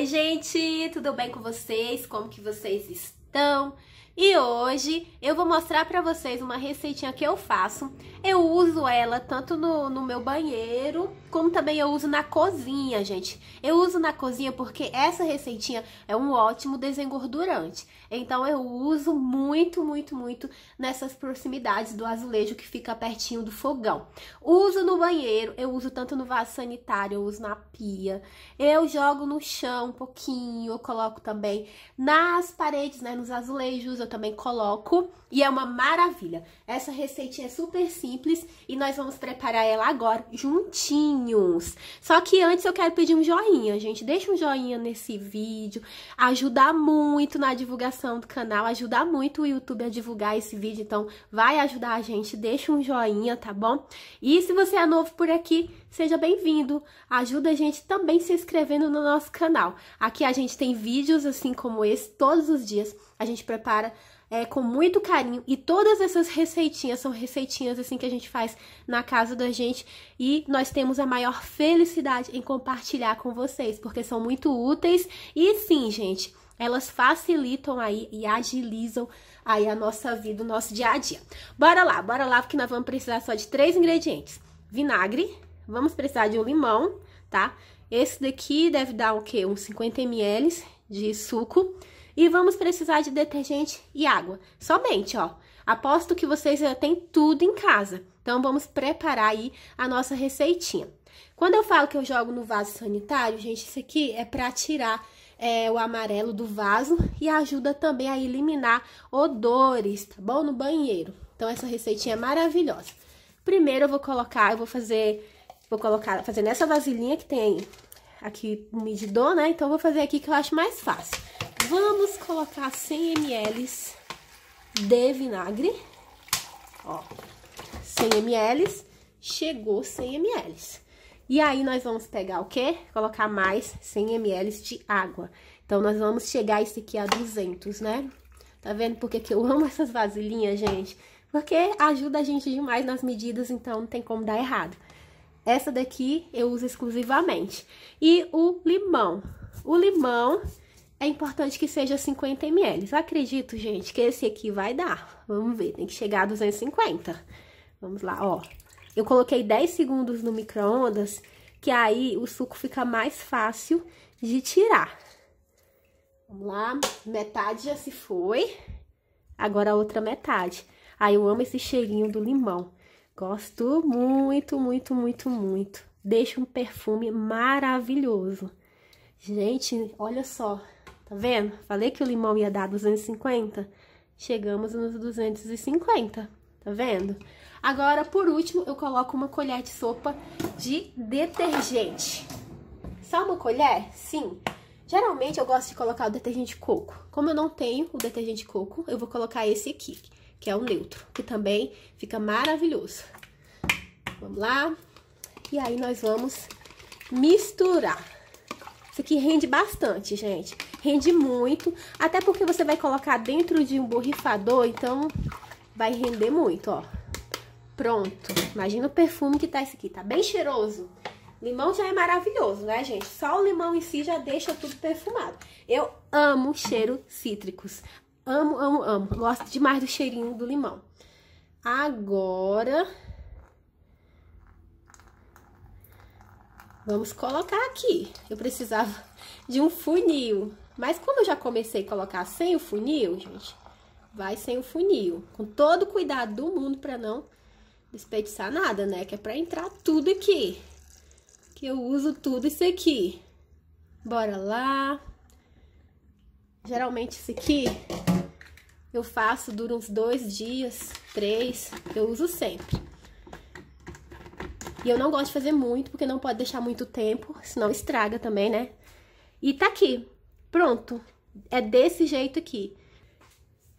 Oi, gente, tudo bem com vocês? Como que vocês estão? estão? E hoje eu vou mostrar para vocês uma receitinha que eu faço. Eu uso ela tanto no, no, meu banheiro, como também eu uso na cozinha, gente. Eu uso na cozinha porque essa receitinha é um ótimo desengordurante. Então eu uso muito, muito, muito nessas proximidades do azulejo que fica pertinho do fogão. Uso no banheiro, eu uso tanto no vaso sanitário, eu uso na pia. Eu jogo no chão um pouquinho, eu coloco também nas paredes, né, nos azulejos, eu também coloco. E é uma maravilha. Essa receitinha é super simples e nós vamos preparar ela agora, juntinhos. Só que antes eu quero pedir um joinha, gente. Deixa um joinha nesse vídeo. Ajuda muito na divulgação do canal, ajuda muito o YouTube a divulgar esse vídeo. Então, vai ajudar a gente. Deixa um joinha, tá bom? E se você é novo por aqui, Seja bem-vindo. Ajuda a gente também se inscrevendo no nosso canal. Aqui a gente tem vídeos assim como esse todos os dias. A gente prepara é, com muito carinho e todas essas receitinhas são receitinhas assim que a gente faz na casa da gente e nós temos a maior felicidade em compartilhar com vocês porque são muito úteis e sim, gente elas facilitam aí e agilizam aí a nossa vida, o nosso dia a dia. Bora lá, bora lá, porque nós vamos precisar só de três ingredientes: vinagre, Vamos precisar de um limão, tá? Esse daqui deve dar o quê? Uns 50 ml de suco. E vamos precisar de detergente e água. Somente, ó. Aposto que vocês já têm tudo em casa. Então, vamos preparar aí a nossa receitinha. Quando eu falo que eu jogo no vaso sanitário, gente, isso aqui é para tirar é, o amarelo do vaso e ajuda também a eliminar odores, tá bom? No banheiro. Então, essa receitinha é maravilhosa. Primeiro, eu vou colocar, eu vou fazer Vou colocar, fazer nessa vasilhinha que tem aqui o medidor, né? Então, vou fazer aqui que eu acho mais fácil. Vamos colocar 100 ml de vinagre. Ó, 100 ml. Chegou 100 ml. E aí, nós vamos pegar o quê? Colocar mais 100 ml de água. Então, nós vamos chegar esse aqui a 200, né? Tá vendo porque que eu amo essas vasilhinhas, gente? Porque ajuda a gente demais nas medidas, então não tem como dar errado. Essa daqui eu uso exclusivamente. E o limão. O limão é importante que seja 50 ml. Acredito, gente, que esse aqui vai dar. Vamos ver, tem que chegar a 250. Vamos lá, ó. Eu coloquei 10 segundos no micro-ondas, que aí o suco fica mais fácil de tirar. Vamos lá, metade já se foi. Agora a outra metade. Aí ah, eu amo esse cheirinho do limão. Gosto muito, muito, muito, muito. Deixa um perfume maravilhoso. Gente, olha só. Tá vendo? Falei que o limão ia dar 250. Chegamos nos 250. Tá vendo? Agora, por último, eu coloco uma colher de sopa de detergente. Só uma colher? Sim. Geralmente eu gosto de colocar o detergente coco. Como eu não tenho o detergente coco, eu vou colocar esse aqui que é o neutro, que também fica maravilhoso. Vamos lá. E aí, nós vamos misturar. Isso aqui rende bastante, gente. Rende muito, até porque você vai colocar dentro de um borrifador, então vai render muito, ó. Pronto. Imagina o perfume que tá esse aqui, tá bem cheiroso. Limão já é maravilhoso, né, gente? Só o limão em si já deixa tudo perfumado. Eu amo cheiro cítricos. Amo, amo, amo. Gosto demais do cheirinho do limão. Agora, vamos colocar aqui. Eu precisava de um funil. Mas como eu já comecei a colocar sem o funil, gente, vai sem o funil. Com todo o cuidado do mundo para não desperdiçar nada, né? Que é para entrar tudo aqui. Que eu uso tudo isso aqui. Bora lá. Geralmente isso aqui eu faço, dura uns dois dias, três, eu uso sempre. E eu não gosto de fazer muito, porque não pode deixar muito tempo, senão estraga também, né? E tá aqui, pronto. É desse jeito aqui.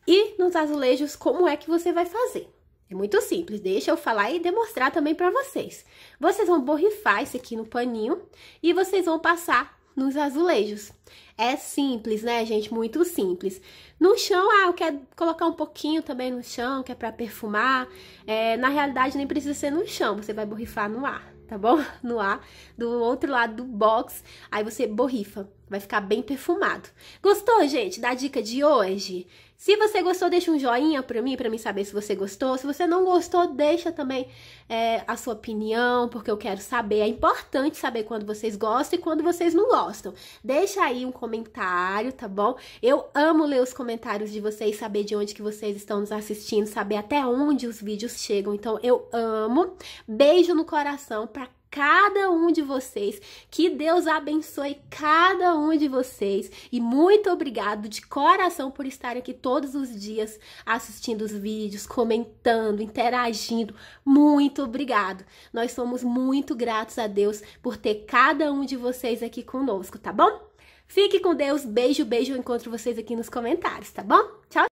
E nos azulejos, como é que você vai fazer? É muito simples, deixa eu falar e demonstrar também pra vocês. Vocês vão borrifar isso aqui no paninho e vocês vão passar nos azulejos. É simples, né, gente? Muito simples. No chão, ah, eu quero colocar um pouquinho também no chão, que é para perfumar. É, na realidade, nem precisa ser no chão, você vai borrifar no ar, tá bom? No ar, do outro lado do box, aí você borrifa. Vai ficar bem perfumado. Gostou, gente, da dica de hoje? Se você gostou, deixa um joinha pra mim, pra mim saber se você gostou. Se você não gostou, deixa também é, a sua opinião, porque eu quero saber. É importante saber quando vocês gostam e quando vocês não gostam. Deixa aí um comentário, tá bom? Eu amo ler os comentários de vocês, saber de onde que vocês estão nos assistindo, saber até onde os vídeos chegam. Então, eu amo. Beijo no coração pra cada um de vocês. Que Deus abençoe cada um de vocês. E muito obrigado de coração por estarem aqui todos os dias assistindo os vídeos, comentando, interagindo. Muito obrigado. Nós somos muito gratos a Deus por ter cada um de vocês aqui conosco, tá bom? Fique com Deus. Beijo, beijo. Eu encontro vocês aqui nos comentários, tá bom? Tchau.